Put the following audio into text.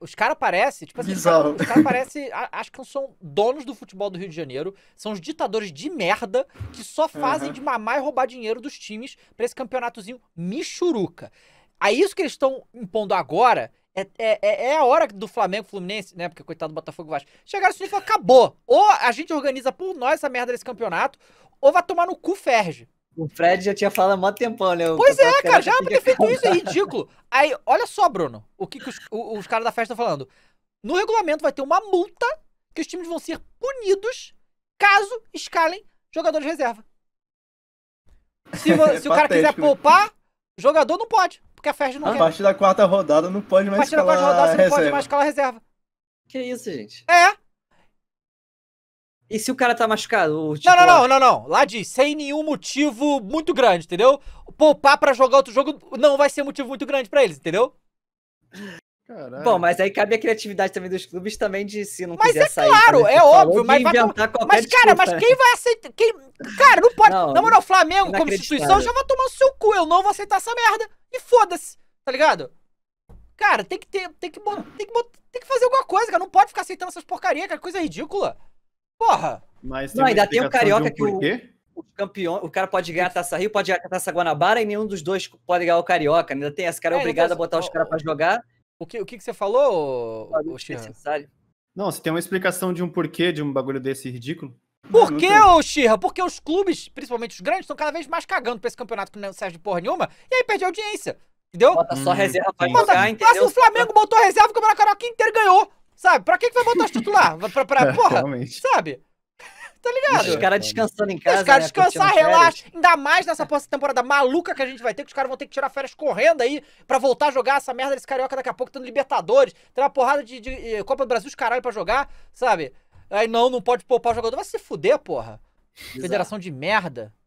Os caras parecem, tipo assim, Bizarro. os caras cara parecem, acho que são donos do futebol do Rio de Janeiro, são os ditadores de merda que só fazem uhum. de mamar e roubar dinheiro dos times pra esse campeonatozinho michuruca. Aí isso que eles estão impondo agora é, é, é, é, a hora do Flamengo Fluminense, né? Porque coitado do Botafogo Vasco. Chegaram assim e falaram: acabou. Ou a gente organiza por nós essa merda desse campeonato, ou vai tomar no cu Ferge. O Fred já tinha falado há mó tempão, né? O pois é, cara, é já ter feito isso, é ridículo. Aí, olha só, Bruno, o que, que os, os caras da festa estão falando. No regulamento vai ter uma multa que os times vão ser punidos caso escalem jogadores reserva. Se, se o cara quiser né? poupar, jogador não pode, porque a festa não a quer. A partir da quarta rodada não pode mais escalar reserva. A partir da quarta rodada você não pode mais escalar reserva. Que isso, gente? É, e se o cara tá machucado? não, tipo, não, não, não, não. Lá diz, sem nenhum motivo muito grande, entendeu? Poupar para jogar outro jogo não vai ser motivo muito grande para eles, entendeu? Caralho. Bom, mas aí cabe a criatividade também dos clubes também de se não mas quiser é sair. Né? É mas é claro, é óbvio, mas Mas cara, mas quem vai aceitar, quem Cara, não pode. Não, na moral, Flamengo como instituição já vai tomar o seu cu, eu não vou aceitar essa merda. E foda-se, tá ligado? Cara, tem que ter, tem que, tem que, tem que fazer alguma coisa, cara, não pode ficar aceitando essas porcarias, cara, é coisa ridícula. Porra! Mas tem não, ainda tem um carioca um que o, o, campeão, o cara pode ganhar a Taça Rio, pode ganhar a Taça Guanabara e nenhum dos dois pode ganhar o carioca. Ainda tem esse cara é, obrigado então, a botar os caras para jogar. O que, o que, que você falou, o necessário. Não, você tem uma explicação de um porquê de um bagulho desse ridículo? Por que, ô Xirra? Porque os clubes, principalmente os grandes, estão cada vez mais cagando pra esse campeonato que não serve de porra nenhuma, e aí perde audiência. Entendeu? Bota só hum, reserva pra jogar, entendeu? Mas o Flamengo botou reserva, o Campeonato Carioca inteiro ganhou. Sabe? Pra que, que vai botar os titular? Pra, pra, é, porra, Realmente. sabe? Tá ligado? Os caras descansando em casa. Os caras né? descansar, relaxa. Ainda mais nessa temporada maluca que a gente vai ter, que os caras vão ter que tirar férias correndo aí pra voltar a jogar essa merda desse carioca daqui a pouco, tendo Libertadores, tendo uma porrada de, de eh, Copa do Brasil os caralho pra jogar, sabe? Aí não, não pode poupar o jogador. Vai se fuder, porra. Exato. Federação de merda.